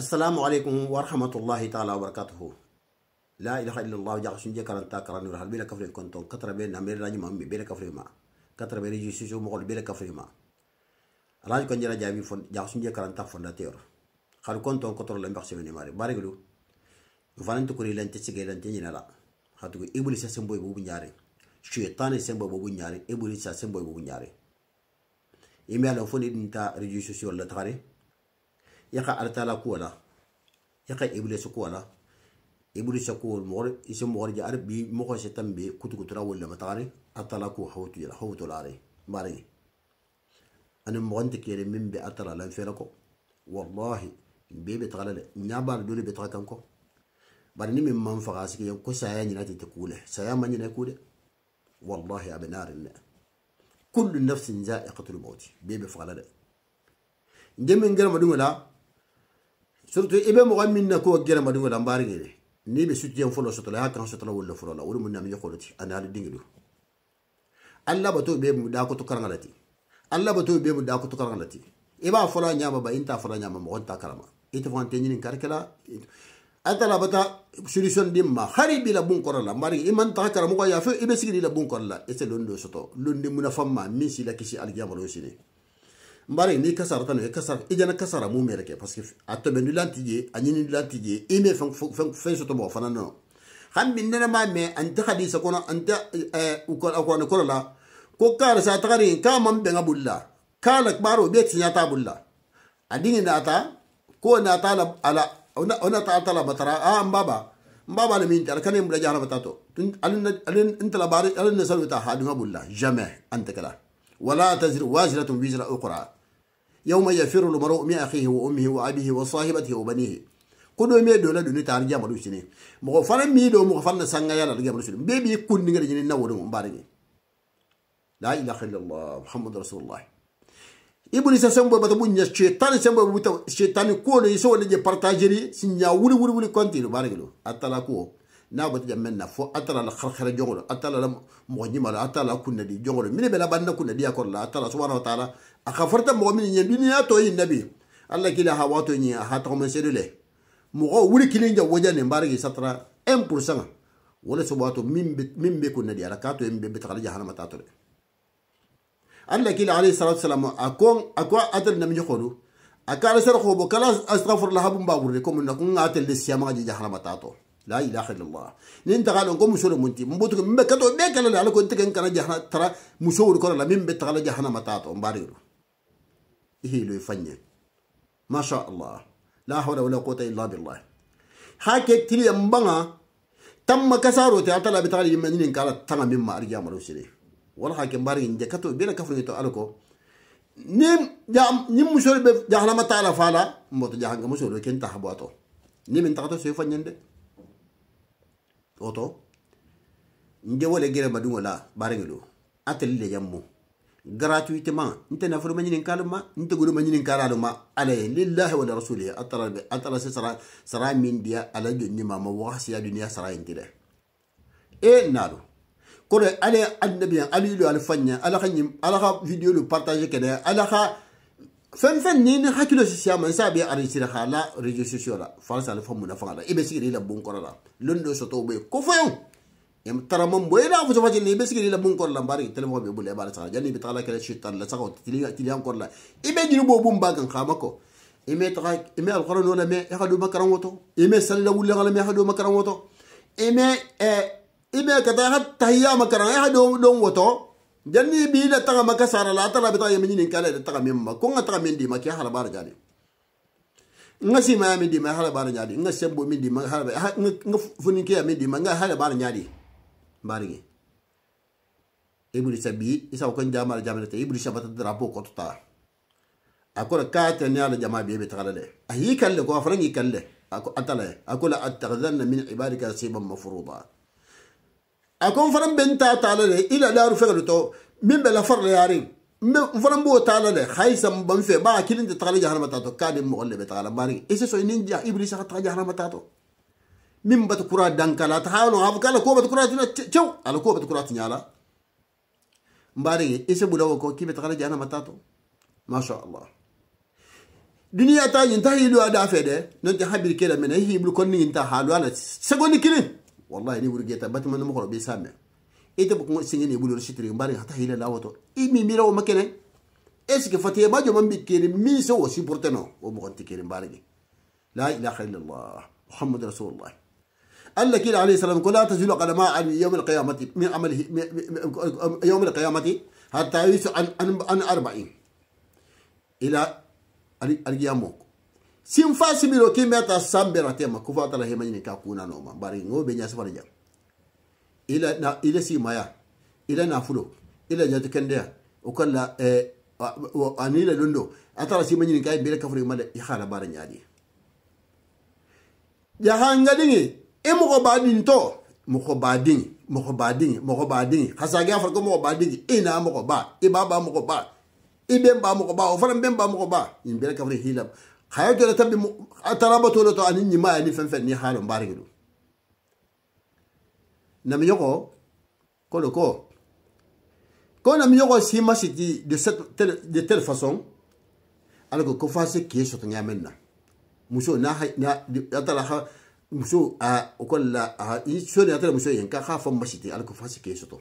assalamu aleykum warahmatullahi taala wabarakatuhu la ilaha illallah jaxa sun je karanta karani wala bela kafre kon ton katara be na mere raji mambe bela kafre ma katara be ji susu mo bela kafre ma raji kon jara jabi fon jaxa sun je karanta fondateur xal kon ton kotoro la mbax semene mari bariglu vanantu kuri lante sige lante nyina la hatu iblis semboy bubu nyare shaytan semboy bubu nyare iblis semboy bubu nyare imelo foni dinta reji susu wala tare يقع على تالا كولا يقع إبليس كولا إبليس كول مغر إسم مغر جار بي مغر شتم بي كتو كترا ولا متاري أتالا كو حوتو جرا حوتو لاري ماري أنا مغنت كيري من بي أتالا لن فيلكو والله بي بتغلل نابار دولي بتغلكو بل نمي من فغاسك يوكو سايا نيناتي تكوله سايا من نيناكوله والله يا بنار النا. كل نفس زائقة الموت بيبي فغلالة جمي نقرم دونه لا surtout i bɛ mɔgɔ min na ko gɛrɛmaden wɛrɛ an baari kɛ n'i bɛ sutiɲɛ fɔlɔ sɔtɔla y'a kan sɔtɔla wolo fɔlɔ la o de mun na mi kɔlɔ ti ani hali dingi do hali labato bɛ mu da koto karanga la ti hali labato bɛ mu da koto karanga la ti i b'a fɔla ɲama ba i t'a fɔla ɲama mɔgɔ t'a kalama i tɛ fɔ an tɛ ɲini karikɛla an ta labata solution di ma hari bi la bun kɔrɔ eh la mari i man taga karamɔgɔ y'a fɛ i bɛ sigi la bun kɔrɔ la i tɛ lon do sɔtɔ lon de munafan ma min si la kisi alijamalo sini mbare ni kasara tan kasara ijana kasara mu mere ke parce que atto be nulanti je ni nulanti e me fang fang fang soto bo fanano no min na ma me anta hadisa kono anta ko akon ko la ko kar sa tagari ka mam be ngabulla kala baro be tinya ta bulla adini na ta ko na ta la ala ona ona ta ta la batara a mbaba mbaba le min tar kan mbula jahra batato alin alin inta la bari alin nasalu ta hadu ngabulla jamais anta kala ولا تزر وازرة وزر أخرى يوم يفر المرء من أخيه وأمه وأبيه وصاحبته وبنيه كل ما يدولا دوني تارجع مروشني مغفر ميدو مغفر سانغا يالا رجع مروشني بيبي كل نجر جني نورو مبارني لا إله إلا الله محمد رسول الله ibuni sa sembo bata bunya shetani sembo buta shetani ko le so le je partageri sinya wuli wuli wuli konti do barigelo atala ko na bata jamen na fo atala la kharkhara jongolo atala la mojima la atala kunna di jongolo mine bela banna kunna di akor la atala subhanahu wa ta'ala a ka farta mɔgɔ min ɲɛ duniya tɔ ye nabi ala k'i la hawa to ɲɛ a ha tɔgɔmɛ sedu lɛ mɔgɔ wuli kelen jɛ wajan nin baara k'i satara 1 pourcent wala sɔbɔ to min bɛ ko nadi ala k'a to ye min bɛ tagali jahanama t'a to dɛ ala k'i la alayhi salatu salam a ko a ko a tɛ nami jɔkɔdo a ka ala sara kɔbɔ kala astaghfirullah habun b'a wuli komi na ko n k'a tɛ le siyama ka jɛ jahanama t'a to la ilaha illallah ni n taga lɔn ko muso de mun ti n bɔ tugun n bɛ ka to bɛɛ kɛlɛ la ala ko n tɛgɛ n kana jahana tara muso wuli kɔrɔ la min bɛ tagala jahanama t'a to n b'a de هيلو يفني ما شاء الله لا حول ولا قوة إلا بالله هاكي تري مبانا تم كسارو تعطل بتالي من إن قالت تنا مما أرجع مروسيري ولا هاكي مباري إن جكتو بينا كفر يتو ألكو نيم جا نيم مسؤول بجهلا ما تعالى فعلا موت جهان كمسؤول لكن تحبواتو نيم إن تقدر سوي فنيند أوتو نجوا لجيرة مدونا لا بارين لو أتلي لجمو gratuitement nte nafolo mañinin kaluma nte godo mañinin karaluma alaye lillahi wa rasulih atala atara sara sara min dia ala ni ma waxasiya duniya sara yintide e naalo kono ale annabiya alilu ala faña ala alaka vidéo lu partage kene alaka fen fen nini hakkilo si siyama sa be enregistré ha la réseau sociaux la farsa ala fammuna faŋa la ibe be sigiri la bonkoro la londo soto be ko foyon yam tara mom boy da eh, fu jofa fajil ni be sigi la bun kor la mbari telefon bi bu le ya bal sa jani bi tara kala shaytan la saxo ti li li encore ya la ibe ni bo bu mbaga xama ko ime tra ime al qur'an wala me ya hadu makran woto ime sallahu la wala me hadu makran woto ime e ime ka ta hat tahiyya makran ya hadu don woto jani bi la tara makasara la tara bi tayi ya minni kala da tara mem ma ko nga tara mem di makki hala bar jani nga si ma mi di ma hala bar jani nga sembo mi di ma hala nga funi ke mi di ma nga hala bar jani baringe ibri bi isa ko jama jama te ibri bata drapo ko tota akora ka ta ne ala jama bebe tagalale ayi le ko kan le ako atala akola attaghadhanna min ibadika siban mafruḍa akon faran benta le ila la rufa to min bela yari yarin fran b'o taala le hayisan ban fe b'a kilin ta tagali jahanama tatɔ k'a de mo le be taga la bari ese sɔn i ni iblis ka taga jahanama min bata kura dankala ta hano afu kala ko bata kura tuna cew ala ko bata kura tinyala mbare ese budawo ko kibe takala jana matato masha Allah duniya ta yin ta hilu ada fede non ta habil kela mena hiblu konni ta halu ala segoni kini wallahi ni wurgeta batman mo ko be samme ite bu ko singe ni bulur shitri mbare hata hila lawoto imi mirawo makene eske fatiye majo mambi kiri mi so wasi porteno o mo konti kiri mbare la ilaha illallah محمد رسول الله قال لك كده عليه السلام لا تزول قدما عن يوم القيامة من عمله يوم القيامة حتى يسوع عن عن أربعين إلى القيامة simfasi biro kimeta sambera tema kufata la hemanyini kakuna noma bari ngobe nyasi faraja ila na ile si maya ila na fulo ila nyati kendea ukalla eh, anila lundo atara si manyini kai bere kafuri mala ihala bara nyadi ya hangalingi e mɔgɔ badintɔ mɔgɔ baden mɔgɔ baden mɔgɔ baden kasage a fɔra ko mɔgɔ baden e n'a mɔgɔ ba e b'a ba mɔgɔ ba e bɛ n ba mɔgɔ ba o fana bɛ n ba mɔgɔ ba nin bɛɛ ka fɔ hila haya to la tabi a taara ba to la to ani ɲima ani fɛn fɛn ni halo n baari do namiyɔgɔ kolo ko ko namiyɔgɔ si ma sigi de cette de telle façon alors que ko fa se k'e sɔtɔ ɲaamɛ na muso n'a n'a a taara muso a o la a i so ni atara muso yen ka kha fɔ basi tɛ ala ko fasi k'e sɔtɔ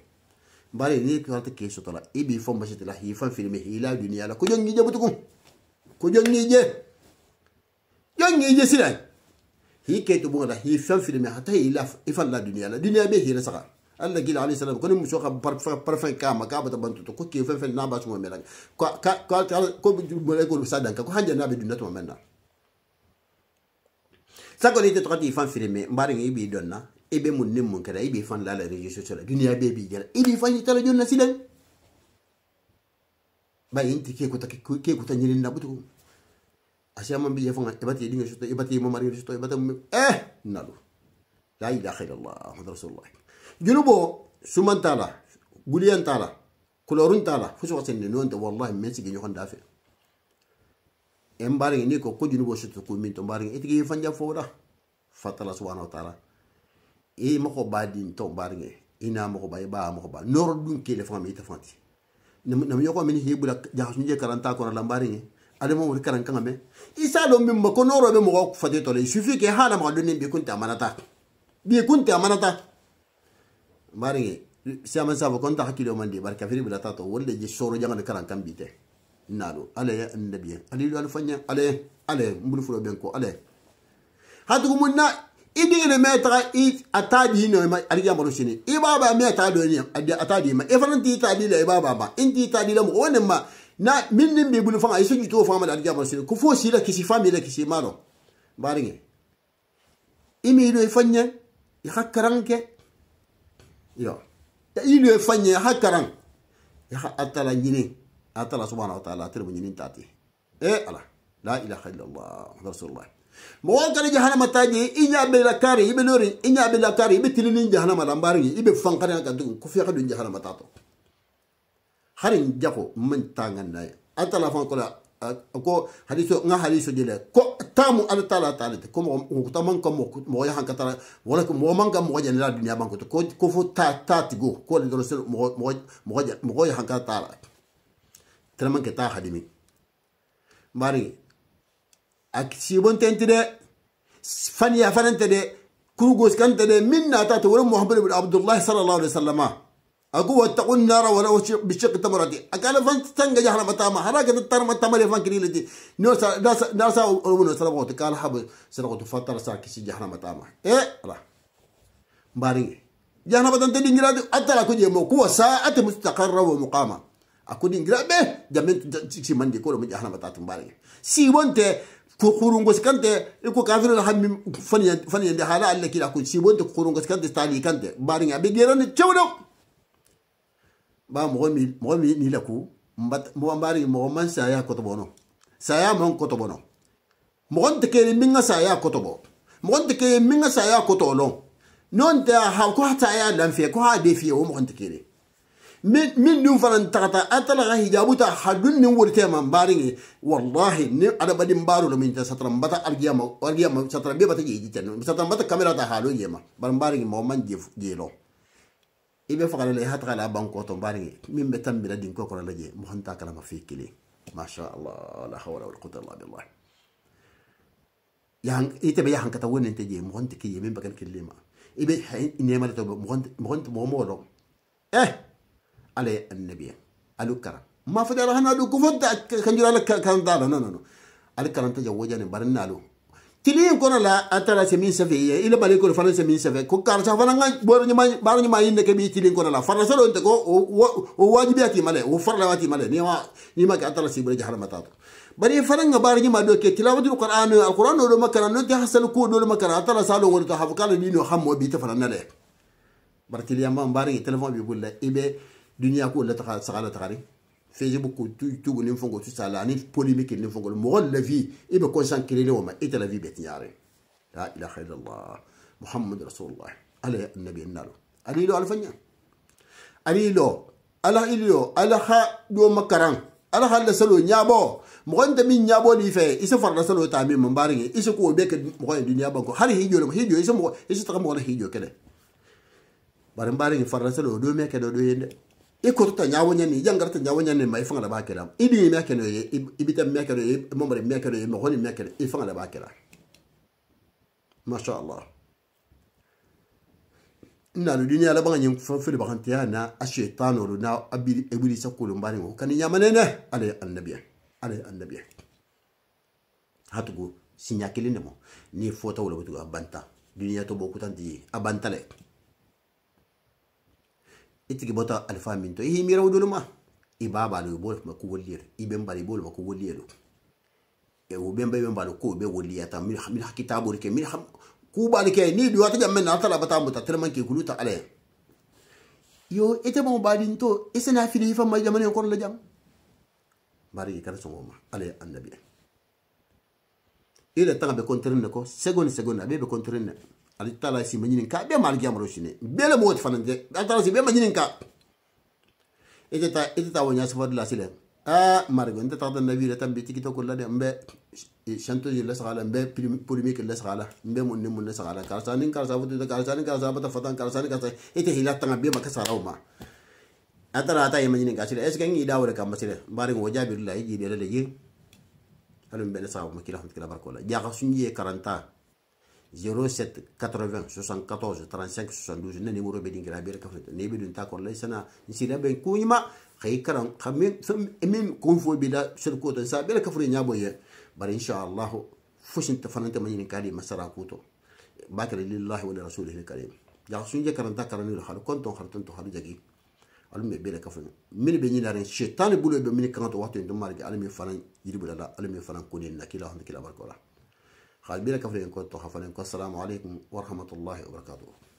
n n'i kwa tɛ k'e sɔtɔ la i e b'i e fɔ basi tɛ la k'i fan fili mɛ k'i la duniya la ko jɔn k'i jɛ butuku ko jɔn k'i jɛ jɔn k'i jɛ sira k'i kɛ to bɔgɔ la k'i e fɛn fili a ta y'i la i fan ya la duniya la duniya bɛ hɛrɛ saga ala k'i la ali salam ko ni muso ka parfɛn k'a ma k'a bɛ taa ban tutu ko k'i fɛn fɛn n'a b'a sɔn mɛ la ko ko ko mɔlɛ ko sa dan kan ko hali n'a bɛ dunda ya tuma mɛ na sako ni te tɔgɔ ti fan feere mɛ n b'a dɔn i b'i dɔn na i bɛ mun ni mun kɛra i b'i fan la la réseaux sociaux la duniya bɛɛ b'i jala i b'i fan ta la jɔn na sidan ba yin ti ke kuta ke kuta nyiri na butugu asya man bi ya fanga ibati yi dinga shuto ibati mo mari shuto ibati eh nalu la ilaha illallah muhammad rasulullah junubo suman tala guliyan tala kulorun tala fusu wasen ne non da wallahi men sigi nyon dafe en ini ni ko ko junubo sutu ko mbari to baring itigi fanja fowra fatala subhanahu wa ta'ala e badin to ngi ina mako bay ba ko ba nor dun kele fami ita fanti nam yoko min hebula jahasu je karanta ko lambari ngi ale mo karan kanga me isa lo min ko noro be mako fati to le sufi ke hala mako dunne bi kunta amanata bi kunta amanata baring siaman sa ko konta hakilo mandi barka firi bila tato wolle je soro jangal karan kambite nalo ale ya ale alilu alfanya ale ale mbulu fulo ben ko ale hatu munna idi ne metra it atadi no ma ariya maro shini i baba me atadi do ni atadi e e ma e faranti ta di le baba ba inti itadi le la mo wona ma na min nin bulu fanga isu to fanga ali ariya maro ku fosi la kisi fami la kisi maro baringe imi ile fanya e ya yo ta ile fanya hakkaran ya atala nyine ate ala subhanahu wa ta'ala atere mwenyini e eh, ala la ilaha illallah rasulullah mowalkani jahanama taji iñabela kari iɓe lori kari iɓe tilinin jahanama la mbarigi iɓe fankana kan tugu kufiyaka eh, dun jahanama tato harin jako man tangannaye antala fan kola ko hadiso nga hadiso ko tamu ala tala tala te komo ta man ko mo ya han wala ko mo man ga mo jani la dunya banko ko ko fu ta ta go ko le do mo mo mo ya han تلمن كتا خدمي باري اكسي بون تنت دي فني فنت دي كروغوس كانت دي من اتا تور محمد بن عبد الله صلى الله عليه وسلم اقو اتقون النار ولو بشق تمرتي اكل فنت تنج جهر متا ما حرك الترم تمر فنكري لدي نوسا ناسا ناسا ومن قال حب سرقت فطر ساكي جهر متا ما إيه؟ لا باري يا نبات أنت دينجرا أتلا كوجي مكوسا أتمستقر ومقامة akudi ngirabe jamen ci mande ko mi jahna mata tumbare si wonte ko kurungo sikante ko kafir la hammi fani fani yande hala alla kila ko si wonte kurungo sikante tali kante bari ngabe gerane cewdo ba mo mi mo mi ni la ko mbat mo bari mo man sa ya ko to bono sa ya mon ko to bono mo wonte ke minga sa ya ko to bo mo wonte ke minga sa ya ko to lo non ta ha ko ta ya lan fe ko ha be fi o mo wonte ke من من نفران تقطع أتلا غهيجا بوتا حدون نور تيما بارينه والله نم على بدي مبارو لمن تسطر بتا أرجيما أرجيما تسطر بيا بتا جيجي تاني تسطر بتا كاميرا تحالو جيما بارينه مومن جيف جيلو إبي فقال لي هات على بانكو تون بارينه من بتم بلدين كوكو لجي مهن تاكل ما في كلي ما شاء الله لا حول ولا قوة إلا بالله يهان يتبع يهان كتوين انت جي مهن تكي من بكر كلمة إبي حين إنما لتو مهن مهن مومورو إيه على النبي قالوا كرا ما فدي رهنا لو كفد كان جرى لك كان دار نو نو نو قال كرا انت جوجاني برنا له تليم كنا لا أتلا سمين سفيه إلى بالي كنا فرنسا سمين سفيه كوكار شافنا عن بارني ما بارني ما يندك بي تليم كنا لا فرنسا لو أنت كو هو هو واجبي أتي ماله هو فرلا واتي ماله نيما نيما كأتلا سيبرج جهار ماتاتو بري فرنسا بارني ما دوك دلو القرآن القرآن لو ما كنا نتي حصل كود لو ما كنا أتلا سالو ونتو حفكان لينو حمو بيت فرنسا له برتليا ما بارني تلفون بيقول له إبه duniya ko la taxa saxa la taxari facebook ko tugu nin fongo tu sala ani polémique nin fongo mogo la vie i be consacrer le woma ita la vie be tiñare la ilaha illallah muhammad rasulullah ala ya annabi ennalo ani lo alfaña ani lo ala ilio ala ha do makaran ala ha la salo ñabo mogo nta min ñabo ni fe isa farla salo ta min mambaringe isa ko be ke mogo duniya banko har hijo lo hijo isa mogo isa taxa mogo hijo kene bare mbaringe farla salo do me ke do do yende ikotota nyawo yangara yangarta nyawo nyani mai fanga da bakira idi mi akene ye ibita mi akene ye momre mi akene ye mohoni mi akene e fanga da bakira ma sha Allah ina lu dunya la ba nyin fa ba bakanti ya na ashaitan ru na abiri ebiri sakulun bani ko kan nyama ne ale annabiya ale annabiya hatugo sinya kelin mo ni fota wala butu abanta dunya to bokutan di abanta le itigi bota alfa minto ihi mira wuduluma iba balu bol ma ku wolir iben bali bol ma ku woliru e wo ben ben balu ko be woliya ta min min kitabu ke min ku bali ke ni duwa ta jamman na tala bata muta telman ke kuluta ale yo ite mo badin to isena fili fa ma jamane ko la jam bari kala songoma ale annabi ila tanga be kontrin ko segon segon abe be kontrin ali tala si manyini ka be mal giamro shine bele mo fanan de tala si be manyini ka ite ta ite ta wonya sifo de sile ah margo nte ta da nabi retam bi tikito kula de mbe chantage la sala mbe ke la sala mbe mon ne mon la sala kar nin kar sa futu kar nin kar sa bata fatan kar nin kar sa ite hilat tanga be maka sarau ma atara ta yemanyini ka sile eske ngi dawre kam sile bari ngo jabir biru yi de la de yi alum be la sa ma kila hamdikila barkola jaga sunje karanta 07 80 74 35 72 na numéro be dingira be ka fet ne be dun ta ko lay sana si da ben kunyima khay karam khamin min kun fo bi da shirko tan sa be ka fure nyabo ye bar insha Allah fushin ta fananta man kali masara kuto bakar lillahi wa rasulihi karim ya sun je karanta karami da har konton har tonto har jagi alme be ka fure min be nyina ran shaytan bulo be min kan to wato dum marge alme fanan yirbu da alme fanan kunin nakila hamdikila barkola خالبي لك فيكم كنت وحفظكم السلام عليكم ورحمة الله وبركاته